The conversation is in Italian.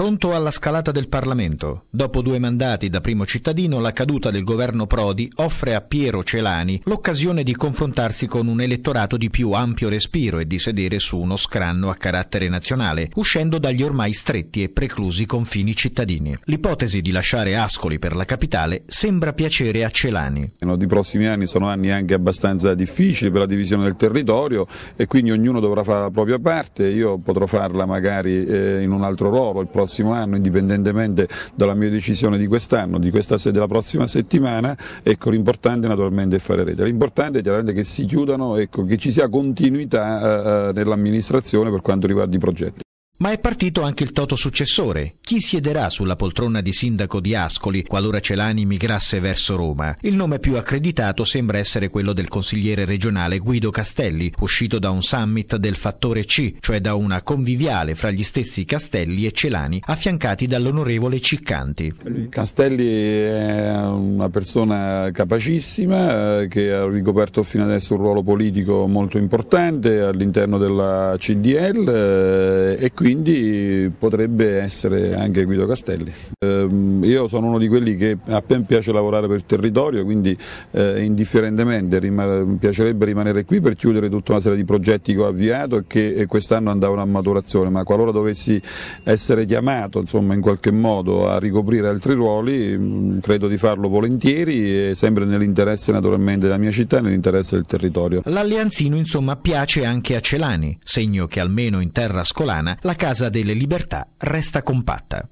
Pronto alla scalata del Parlamento. Dopo due mandati da primo cittadino, la caduta del governo Prodi offre a Piero Celani l'occasione di confrontarsi con un elettorato di più ampio respiro e di sedere su uno scranno a carattere nazionale, uscendo dagli ormai stretti e preclusi confini cittadini. L'ipotesi di lasciare Ascoli per la capitale sembra piacere a Celani. I prossimi anni sono anni anche abbastanza difficili per la divisione del territorio e quindi ognuno dovrà fare la propria parte, io potrò farla magari eh, in un altro ruolo il prossimo prossimo anno, indipendentemente dalla mia decisione di quest'anno, di questa, della prossima settimana, ecco, l'importante naturalmente è fare rete. L'importante è chiaramente che si chiudano, ecco, che ci sia continuità eh, eh nell'amministrazione per quanto riguarda i progetti. Ma è partito anche il toto successore. Chi siederà sulla poltrona di sindaco di Ascoli qualora Celani migrasse verso Roma? Il nome più accreditato sembra essere quello del consigliere regionale Guido Castelli, uscito da un summit del fattore C, cioè da una conviviale fra gli stessi Castelli e Celani, affiancati dall'onorevole Ciccanti. Castelli è una persona capacissima eh, che ha ricoperto fino adesso un ruolo politico molto importante all'interno della CDL eh, e quindi quindi potrebbe essere anche Guido Castelli. Ehm, io sono uno di quelli che appena piace lavorare per il territorio, quindi eh, indifferentemente mi piacerebbe rimanere qui per chiudere tutta una serie di progetti che ho avviato e che quest'anno andavano a maturazione, ma qualora dovessi essere chiamato insomma, in qualche modo a ricoprire altri ruoli, mm, credo di farlo volentieri e sempre nell'interesse naturalmente della mia città e nell'interesse del territorio. L'allianzino insomma piace anche a Celani, segno che almeno in terra scolana la Casa delle Libertà resta compatta.